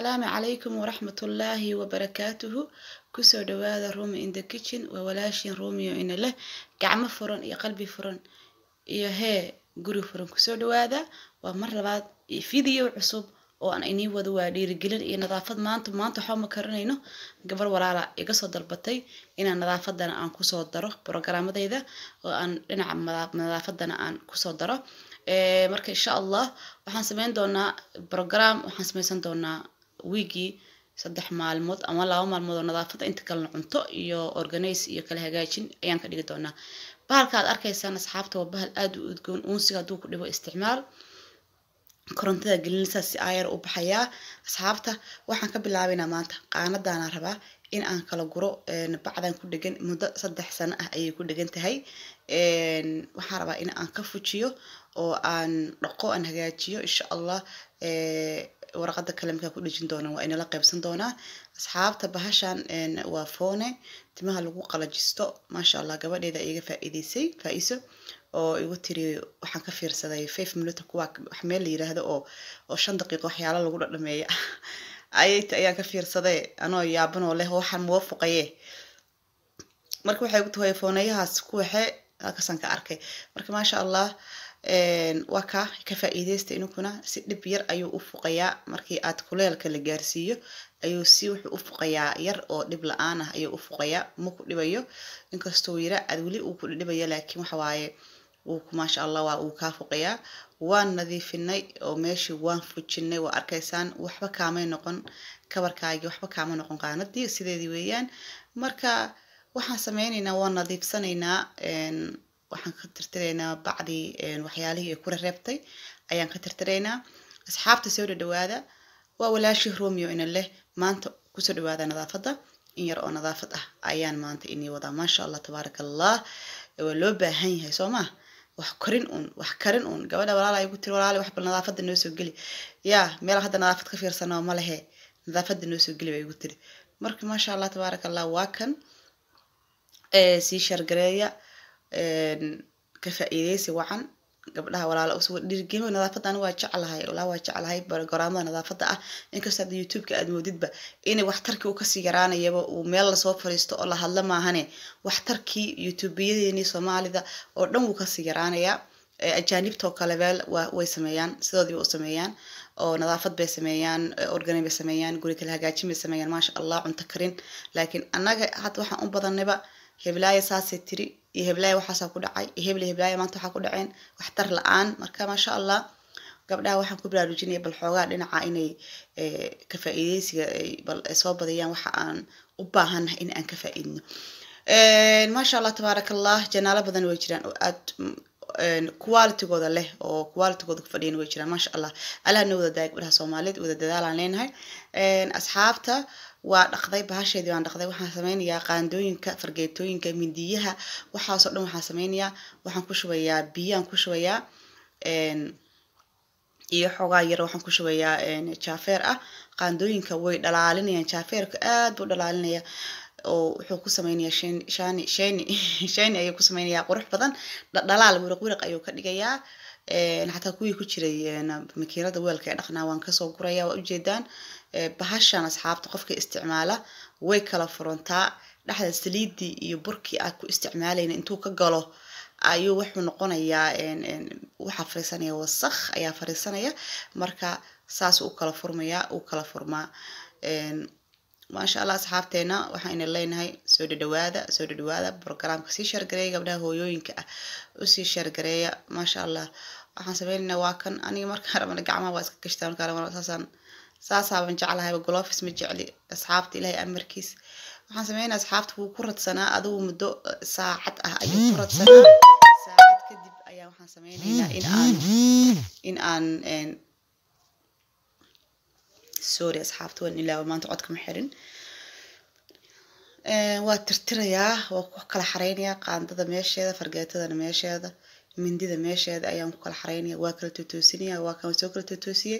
asalaamu calaykum waraxmatullaahi wabarakaatuhu kusoo dhawaada rumi in the kitchen waa walaashin romeo ina leh gacmo furan iyo qalbi furan iyo hee guri furan kusoo dhawaada waa mar labaad video cusub oo aan inii wado waa dhiirigelin iyo nadaafad maanta maanta waxaa ma karinayno gabar walaala iga soo dalbatay inaan nadaafaddana aan kusoo daro borogaramadayda oo aan dhinaca nadaafaddana aan kusoo daro marka insha allah waxaan sameyn doonaa brogram waxaan sameysan doonaa wiigii saddex maalmood ama laba maalmood oo nadaafada inta kalena cunto iyo organize iyo kala hagaajin ayaan ka dhigi doonaa bahalka aad arkaysaan asxaabta waa bahal aada u udgoon uunsiga hadduu ku dhibo isticmaal korontada gelinaysaa si aayar u baxayaa asxaabta waxaan ka bilaabaynaa maanta qaanadaana rabaa in aan kala guro bacdan ku dhegan muddo saddex sano ah ayay ku dhegan tahay waxaan rabaa in aan ka fujiyo oo aan dhaqo aan hagaajiyo insha allah warqada kale kalamkaa ku dhejin doona waa inala qaybsan doonaa asxaabta bahashan waa foone timaha lagu qalajisto maasha allah gabadheeda iga faa'iidaysay faaiso oo igu tiri waxaan ka fiirsaday five minute kuwa wax meel la yiraahdo oo oo shan daqiiqo waxyaala lagu dhadhameeya ayay ayaan ka fiirsaday anoo yaabanoo leh waxaan muwaafaqaye marka waxay igu tahay fooneyahaas kuwaxe halkaasaan ka arkay marka maasha allah waa ka ka faa'iideysta inunkuna si dhib yar ayuu u fuqayaa markii aad kuleelka la gaarsiiyo ayuu si wuxuu u fuqayaa yar oo dhib la-aan ah ayuu u fuqayaa ma ku dhibayo inkastoo yira aad weli uu ku dhibaya laakiin waxawaaye wuu maasha allah waa uu kaa fuqayaa waan nadiifinay oo meeshii waan fujinay waa arkaysaan waxba kaamay noqon kabarkaagii waxba kaama noqon qaanadii sideedii weeyaan marka waxaan sameynaynaa waan nadiifsanaynaa waxaan ka tirtiraynaa bacdii waxyaalihii ay ku rareebtay ayaan ka tirtiraynaa asxaabta soo dhadhawaada waa walaashii romeo ina leh maanta kusoo dhawaada nadaafada in yar oo nadaafad ah ayaan maanta inii wadaa maasha allah tabaarak allah waa loo baahan yahay soo wax korin un wax karin un gabadha walaala igu tiri walaale wax bal noo soo geli yaa meel hadda nadaafad ka fiirsanoo ma lehe noo soo geli baa igu tiri marka maasha allah tabaaraka allah waa kan sii shargareeya ka faa'iideysi wacan gabdhaha walaalo dhirigemo nadaafadda aniga waa jeclahay olaa waa jeclahay goraamada nadaafadda ah inkastoo hadda youtube-ka aad moodidba inay waxtarkii uu kasii yaraanayaba uu meel lasoo fariisto oo la maahane waxtarkii youtubeyadeenii soomaalida oo dhan wuu kasii yaraanayaa ajaanibtoo kale beel way sameeyaan sidoodiiba u sameeyaan oo nadaafad bay sameeyaan organi bay sameeyaan guri kala hagaajin bay sameeyaan maasha allah cunto karin laakiin annaga hadda waxaan u badanayba heblaayo saasay tiri iyo heblaayo waxaasaa ku dhacay iyo hebel iyo maanta waxaa ku dhaceen waxtar la-aan marka maasha allah gabdhaha waxaan ku baraarujinaya bal xoogaa dhinaca inay eh, ka faa'iideysiga bal soo badayaan waxa aan u baahannahay in aan ka faa'iidno eh, maasha allah tabaaraka janaalo badan way jiraan oo aad eh, qualitigooda leh oo qualitigooda ku fadhiyan way jiraan maasha allah allah wada daaya gabdhaha soomaaliyeed wada dadaalaan leenahay asxaabta waa dhaqday bahasheedii waan dhaqday waxaan sameynayaa qaandooyinka fargeetooyinka mindiyaha waxaasoo dhan waxaan sameynayaa waxaan ku shubayaa biyaan ku shubayaa iyo xoogaa yar waxaan ku shubayaa jaafeer ah qaandooyinka way dhalaalinayaan jaafeerka aad buu dhalaalinaya oo wuxuu ku sameynayaa shni sheni sheni ayuu ku samaynayaa qurux badan dhalaal wiraq wiraq ayuu ka dhigayaa xataa kuwii ku jiray makiinada weelka ee dhaqnaa waan kasoo guraya waa ujeedaan bahashan asxaabta qofka isticmaala way kala furantaa dhexda saliidii iyo burkii aad ku isticmaalayna intuu ka galo ayuu wuxuu noqonayaa waxaa fariisanaya wasakh ayaa fariisanaya marka saas u kala furmaya uu kala furmaa maasha allah asxaabteena waxayna leenahay soo dhadhawaada soo dhadhawaada brogramka sii shaargareeya gabdhaha hooyooyinka ah usii shaargareeya maasha allah waxaan sameynayna waa kan aniga markaa rabana gacmaha waa iska gashta markaasaan saasaaban jeclahayba golofis ma jecli asxaabta ilaahay amarkiis waxaan sameynaya asxaabta wuu ku radsanaa adigu muddo uh, saacad ah ayuu ku radsanaa saacad kadib ayaa waxaan sameynaynaa in aan in aan sorry asxaabta waan ilaawa maanta codkama xirin waa tirtirayaa waa ku kala xareynayaa qaandada meesheeda fargeetadana meesheeda mindida meesheeda ayaan ku kala xaraynaya waa kala totoosinaya waa soo kala totoosiyey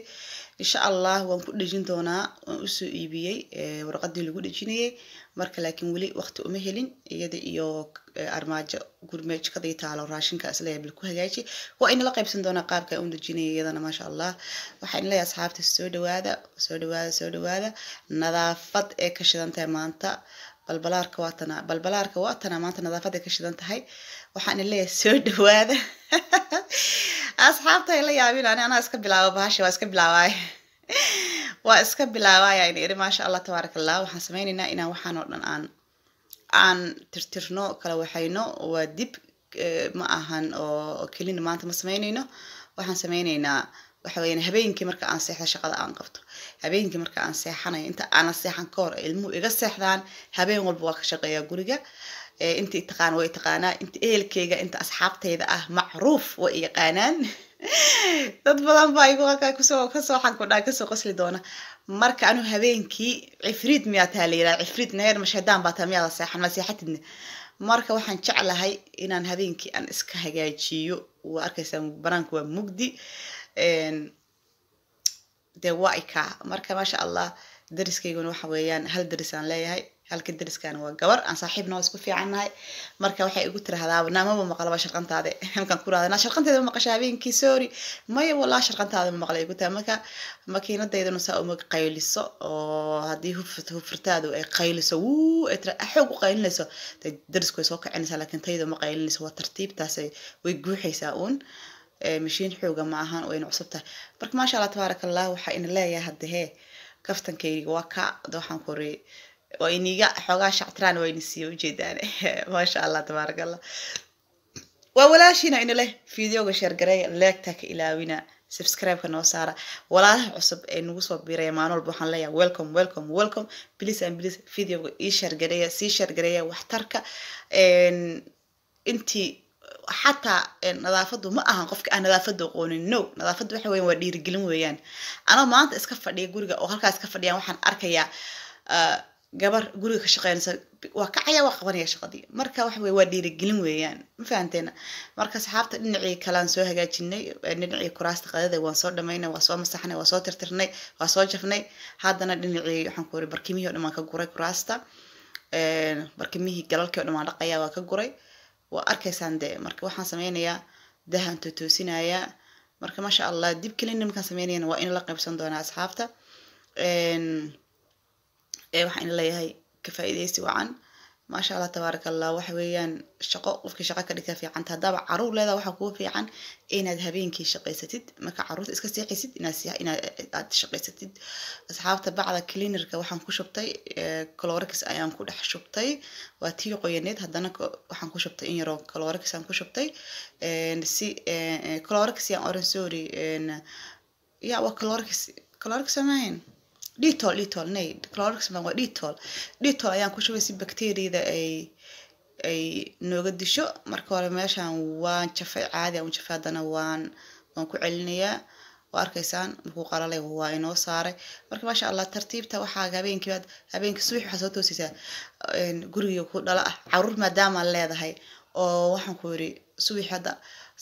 insha allah waan ku dhejin doonaa waan usoo iibiyey eh, warqadii lagu dhejinayay marka laakiin weli waqti uma helin iyada iyo eh, armaajo gurme jikadii taalo raashinka isleeya bal ku hagaaji waa inala qaybsan doonaa qaabka aan u dhejinayay iyadana maasha allah waxaan leeyahay asxaabta soo dhawaada soo dhawaada soo dhawaada nadaafad ee ka shidan tahay maanta balbalaarka waa balbalaarka waa tana maanta nadaafad ee ka shidan tahay waxaan ileeyahay soo dhawaada asxaabta ay la yaabin ani anaa iska bilaabo bahasha waa iska bilaabaay waa iska bilaabay in iri maasha allah tabaarak allah waxaan sameynaynaa inaan waxaanoo oo dhan aan aan tirtirno kala waxayno waa dib eh, ma ahan oo kelina maanta ma sameynayno waxaan sameynaynaa waxa habeenkii marka aan seexda shaqada aan qabto habeenkii marka aan seexanayo inta aanan seexan ka hor ilmuhu iga seexdaan habeen walba waa ka shaqeeyaa guriga intii taqaan way taqaanaa inta ehelkeyga inta asxaabtayda ah macruuf way yaqaanaan dad badan baa igu halkaa kusoo kasoo xankudhaa kasoo qosli doona marka anu habeenkii cifriid miyaa taa la yidhaha cifriid naheer mashadaan baa taa miyaada seexan ma marka waxaan jeclahay inaan habeenkii aan iska hagaajiyo waa arkaysa banaanku waa mugdi dee waa ikaa marka maasha allah dariskayguna waxa weeyaan hal daris aan leeyahay halka dariskan waa gabar aan saaxiibna waa isku fiicannahay marka waxay igu tirahdaaba naamaba maqlaba sharqantaade markaan ku rahda naa sharqanteeda ma maqasha habeenkii sorry maya walaa sharqantaada ma maqlay igu tahay marka makiinadaydanu saa uma qayliso oo haddii hufurtaadu ay qayliso wuu xoog u qaylinayso dee darisku way soo kicinaysaa laakiin taydu ma qaylinayso waa tartiibtaasay way guuxaysaa uun mashiin xooga ma ahaan wayna cusub tahay marka maasha allah tabaaraka allah waxaa ina leeyahay hadde kaftankayga waa ka waxaan ku waa iniga xoogaa shactiraan waa siiya ujeedaan maasha allah tabaaraka allah waa walaashiina inileh videoga sheergareeya leegta ka ilaawina subscribe-ka noo saara walaalaha cusub ee nagu soo biiraya maalin walba waxaan leeyahay welcome welcome welcome please and please videoga ii sheergareeya sii sheergareeya waxtarka intii xataa nadaafadu ma ahan qofka aan nadaafada aqoonin no nadaafaddu waxa weyan waa dhiirigelin weeyaan anoo maanta iska fadhiya guriga oo halkaas ka fadhiyan waxaan arkayaa ah, gabar guriga ka shaqeynaysa waa kacaya waa qabanaya shaqadii marka waxa weye waa dhiirigelin weeyaan ma fahanteena marka asxaabta dhinacii kalaan soo hagaajinay dhinacii kuraasta qadada waan soo dhamaynay waa soo masaxnay waa soo tirtirnay waa soo jafnay haddana dhinacii waxaan ku uri barkimihii o dhan ka guray kuraasta barkimihii galalkii o dhan waan waa ka guray waa arkaysaan dee marka waxaan sameynayaa dahan tootoosinayaa marka maasha allah dib keli nimankaan sameynayana waa in la qaybsan doonaa asxaabta ee waxaa in leeyahay ka faa'iidaysi wacan maasha allah tabaarak allah waxa weeyaan shaqo qofkii shaqo ka dhigta fiicanta haddaba caruur leedaa waxaa kuu fiican inaad habeenkii shaqaysatid marka caruurta iska seexaysid inaad shaqaysatid asxaabta bacda cleanerka waxaan ku shubtay colorix ayaan ku dhex shubtay waa tii qoyaneed haddana waxaan ku shubtay in yaroo colorix aan ku shubtay si colorix yaan oran sorry ya waa colorix colorix samayn detol detol nay clorxman waa detol detol ayaan ku shubay si bacteriada ay ay nooga disho marka hore meeshaan waan jafay caadi aan u jafay haddana waan waan ku celinayaa waa arkaysaan markuu qalalay waa inoo saaray marka maasha allah tartiibta waxaa habeenkiibaad habeenkii subax waxaa soo toosaysaa gurigii ku dhala ah caruur maadaamaa leedahay oo waxaan ku yiri subax hadda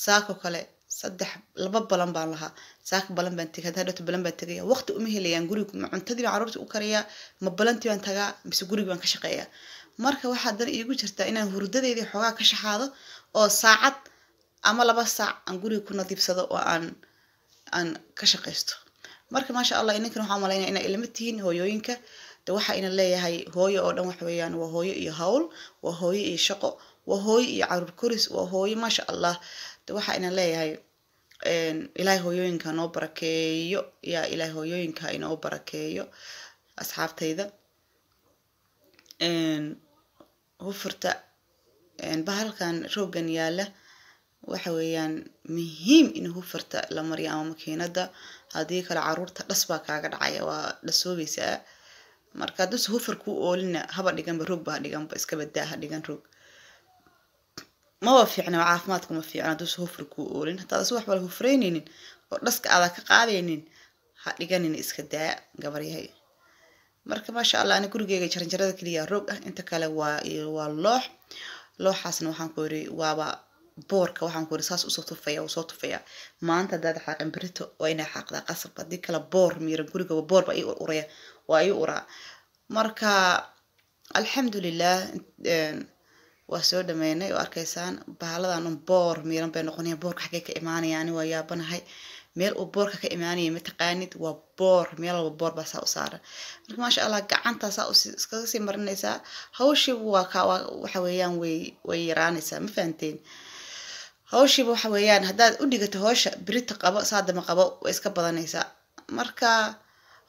saako kale saddex laba balan baan lahaa saaka balan baan tegay haddaa dhowto balan baan tegaya waqti uma helayaan guriga cuntadii baa carruurta u karayaa ma balantii baan tagaa mise gurigi baan ka shaqeeyaa marka waxaa dan iigu jirtaa inaan hurdadeedii xoogaa ka shaxaado oo saacad ama laba saac aan guriga ku nadiibsado oo aan aan ka shaqaysto marka maasha allah ininkan waxaa malayna inaa ilama tihiin hooyooyinka de waxaa ina leeyahay hooyo oo dhan wax weeyaan waa hooyo iyo hawl waa hooyo iyo shaqo waa hooyo iyo caruur koris waa hooyo maasha allah waxaa ina leeyahay ilaahay hooyooyinka noo barakeeyo yaa ilaahay hooyooyinka inoo barakeeyo asxaabtayda hufurta bahalkan rooggan yaala waxa weeyaan muhiim in hufurta la mariyo ama makiinada haddii kale caruurta dhas baa kaaga dhacaya waa dhasoobaysaa marka haduuse hufur kuu oolina haba dhiganba roog ba ha dhiganba iska ha dhigan roog maba fiicna caafimaadka ma fiicna haduusa hufri kuu oolin hataadasa wax bala hufreyneynin oo dhaska aadaa ka qaadaynin ha dhiganin iska daa gabaryahay marka maasha allah ani gurigeyga jaranjarada keliya roog ah inta kale waa loox looxaasna waxaan ku yiri waaba boorka waxaan ku yiri saas usoo tufaya usoo tufaya maanta hadaad xaaqin berito waa inaa xaaqdaa qasab haddii kale boor miiran guriga boorba ii ururaya waa ii uraa marka alxamdulilah waa soo dhameynay oo arkaysaan bahaladan boor miiran bay noqonaya boorka xagee ka imaanaya waa yaabanahay meel uu boorka ka imaanaya mataqaanid waa boor meel walba boor baa saa u saaran marka maasha allah gacantaasaa iskaga sii marinaysaa hawshiiba waa ka waxa weeyaan way way yaraanaysaa ma fahanteen hawshiiba waxa weeyaan haddaad u dhigato hoosha birita qabo saadama qabo way iska badanaysaa marka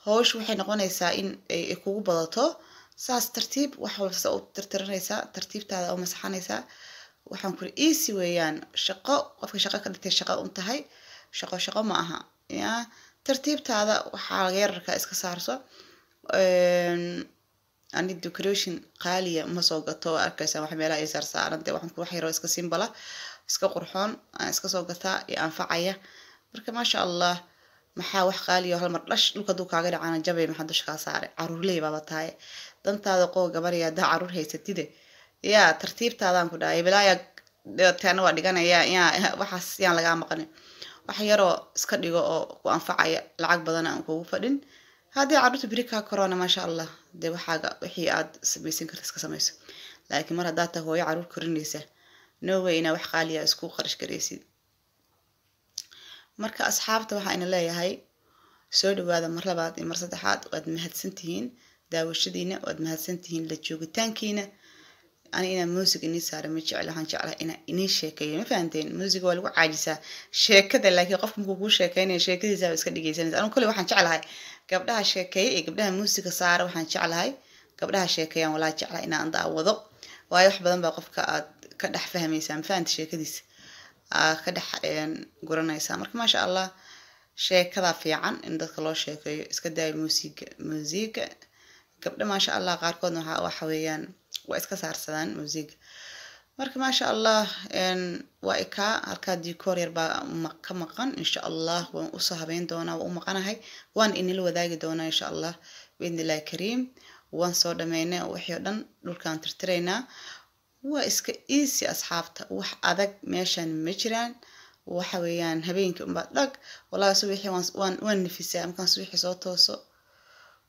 hawshu waxay noqonaysaa in ay kugu badato saas tartiib wax u tirtiranaysaa tartiibtaada u masaxanaysaa waxaan kuri easy weeyaan shaqo qofka shaqo ka dhigtay shaqo un tahay shaqo shaqo ma aha ya tartiibtaada waxaa laga yararkaa iska saarso ani decoration qaaliya ah ma soo gato arkaysaa wax meelaha ay saarsaarantay waxaan ku wax yaroo iska simbala iska qurxoon aan iska soo gataa iyo anfacaya marka maasha allah maxaa wax qaaliya ah hal mar dhash dhulka duu kaaga dhacana jabay maxaa dusha saare caruurley baaba tahay dantaada qoo gabarya daa caruur haysatide yaa tartiibtaadaan ku dhahay balaayaa dheertaana waa dhiganaya waxaas yaan lagaa maqanin wax yaroo iska dhigo oo ku anfacaya lacag badan aan kugu fadhin haddii caruurta beri kaa korona maasha allah dee waxaaga wixii aad samaysan karta iska samayso laakiin mar haddaa ta hooyo caruur korinaysa noway inaa wax qaaliya isku qarash garaysid marka asxaabta waxaa ina leeyahay soo dhawaada mar labaad iyo mar saddexaad waad mahadsan tihiin daawashadiina waad mahadsantihiin la joogitaankiina ani inaan muusig inii saaro ma jeclo waxaan jeclaa inaan inii sheekeeyo ma fahanteen muusiga waa lagu caajisaa sheekada laakiin qofka markuu kuu sheekeynaya sheekadiisaaba iska dhegeysanaysa anu kole waxaan jeclahay gabdhaha sheekeeya iyo gabdhaha muusiga saara waxaan jeclahay gabdhaha sheekeeyaan walaa jeclaa inaan daawado waayo wax badan baa qofka aad ka dhex fahmaysaa ma fahanta sheekadiisa aad ka dhex guranaysaa marka maasha allah sheekadaa fiican in dadka loo sheekeeyo iska daayo muusiga muusiga gabdho maasha allah qaarkood waxa weeyaan waa iska saarsadaan musiiga marka maasha allah waa ikaa halkaa diikoor yar baa ka maqan insha allah waan usoo habeyn doonaa waa u maqanahay waan inila wadaagi doonaa insha allah biidni kariim waan soo dhameynay wixii o dhan dhulkaan tirtiraynaa waa iska iisi asxaabta wax adag meeshan ma jiraan waxa weeyaan habeenkii unbaa dhag walaasu wixii waan nifisaa amkaan suwixii soo tooso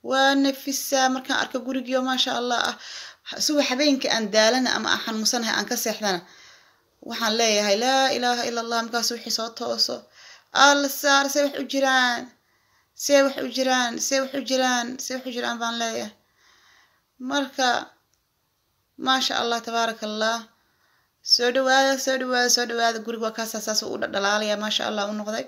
waa nafisaa markaan arka gurigiio maasha allah ah suba habeenka aan daalana ama aan xanuunsanahay aan ka seexdana waxaan leeyahay laa ilaaha ila allah markaas wixii soo tooso alla saar see wax u jiraan see wax u jiraan see wax u jiraan see wax u jiraan baan leeyahay marka maasha allah tabaaraka allah soo dhawaada soo dhawaada soo dhawaada guriga waa kaasaa saas u dhadhalaalaya maasha allah u noqday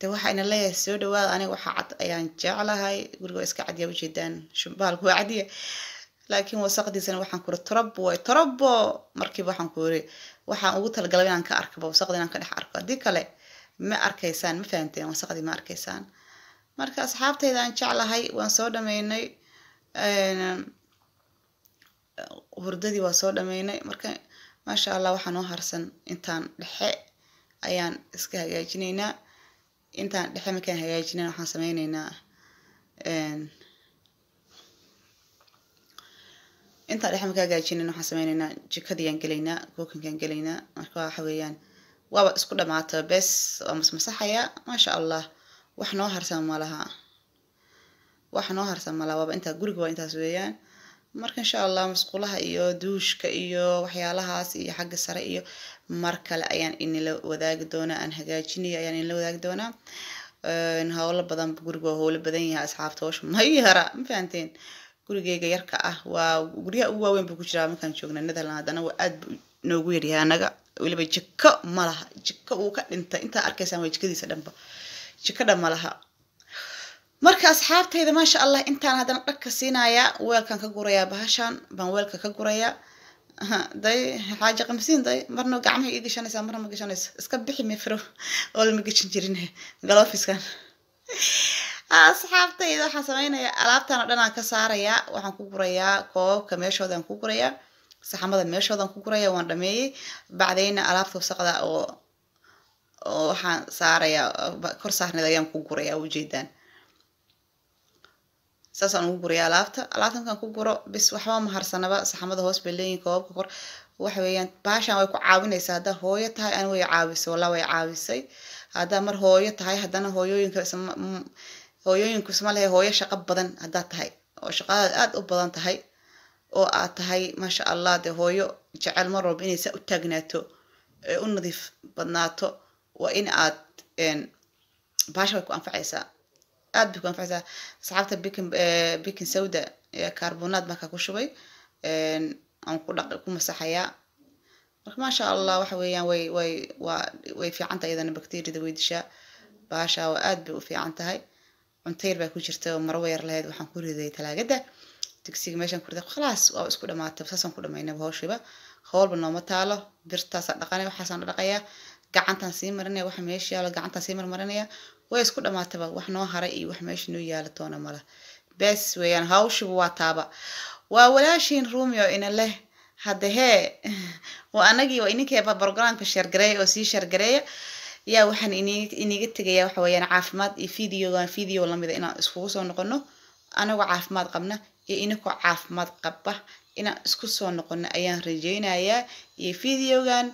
de waxayna leeyahay soo dhawaada aniga waxa cad ayaan jeclahay guriga iska cadya ujeedaan shumbaalku waa cadiya laakiin wasaqdiisana waxaan kuri torobo way torobo markiiba waxaan kuri waxaan ugu talagalay inaan ka arkaba wasaqda inaan ka dhex arko haddii kale ma arkaysaan ma fahamteen wasaqdii ma arkaysaan marka asxaabtayda aan jeclahay waan soo dhameynay hurdadii waa soo dhameynay marka maasha allah waxaa noo harsan intaan dhexe ayaan iska hagaajinaynaa intaan dhexe markaan hagaajinan waxaan sameyneynaa intaan dhexe markaan hagaajinan waxaan sameyneynaa jikadiiyaan gelaynaa kuukankaan gelaynaa marka waxa weeyaan waaba isku dhamaata bes waa masmasaxaya maasha allah wax noo harsan malaha wax noo harsan malaha waaba intaa guriga waa intaas weeyaan marka insha allah masquulaha iyo duushka iyo waxyaalahaas iyo xagga sare iyo mar kale ayaan inila wadaagi doonaa aan hagaajinaya ayaan inila wadaagi doonaa howlo badan guriga waa howlo badan yahay asxaabta howsha mayara ma fahanteen gurigeyga yarka ah waa guryaha ugu waaweyn buu ku jiraa markaan joogna netherland haddana waa aad bu noogu yaryahay anaga weliba jiko malaha jiko uu ka dhintay intaa arkaysaan waa jikadiisa dhanba jiko dhan malaha marka asxaabtayda maasha allah intaan haddana dhagka ka siinayaa weelkan ka gurayaa bahashan baan weelka ka gurayaa day xaaja qamsiin day marna gacmaha ii gashanaysaa marna ma gashanayso iska bixi mefro oo lama gashan jirin eh, galofiskan asxaabtayda waxaan sameynaya alaabtan oo dhan aan ka saarayaa waxaan ku gurayaa koobka meeshoodaan ku gurayaa saxamada meeshoodaan ku guraya waan dhameeyey bacdayna alaabta wasaqda oo oo waxaan saarayaa kor saarneed ayaan ku guraya ujeedaan saasaan ugu guriya alaabta alaabta markaan ku guro bis waxba maharsanaba saxamada hoos bay leeyihin koobabka kor waxa weeyaan baashan way ku caawinaysaa haddaa hooyo tahay an way caawisay walaa way caawisay haddaa mar hooyo tahay haddana hooyooyinka mm, hooyooyinku isma lehe hooyo shaqo badan haddaad tahay oo shaqadaad aad u badan tahay oo aad tahay maasha allah dee hooyo jecel mar walba inay u taagnaato ee u nadiif badnaato waa in aad baasha way ku anfacaysaa aad bay ku anfacaysaa asxaabta eh, bikin sawda eh, kaarbonaad markaa ku shubay eh, aan ku masaxayaa marka maasha allah waxa weeyaan way way way fiicantahay iyadana bacteriada way baasha oo aad bay u fiican tahay cuntayr baa ku jirta oo marwo yar lahayd waxaan ku riday talaagada digsiga meeshaan ku riday khalaas waa isku dhamaatay saasaan ku dhamaynaba hawshiba hawlba nooma taalo birtaasaan dhaqanaya waxaasaan dhaqayaa gacantaan sii marinaya waxa meesha yaalo gacantaan sii marmarinaya way isku dhamaataba wax noo haray iyo wax meesha noo yaala doona mala bees weeyaan hawshuba waa taaba waa walaashiin rumeo ina leh hadde hee waa anagii waa ininkeeba brogramka sheergareeya oo sii sheergareeya yaa waxaan iniga tegaya waxa weeyaan caafimaad iyo videogan video lamida inaan iskugu soo noqono anagoo caafimaad qabna iyo ininkoo caafimaad qaba inaan isku soo noqono ayaan rajeynayaa iyo videogan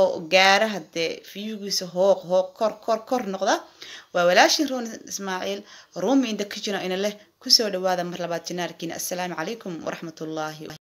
oo gaara hadee viyugiisa hooq hooq kor kor kor noqda waa walaashin roon ismaaciil ruumi inda kijino ina leh kusoo dhawaada mar labaad janaarkiina assalaamu calaykum waraxmatullaahi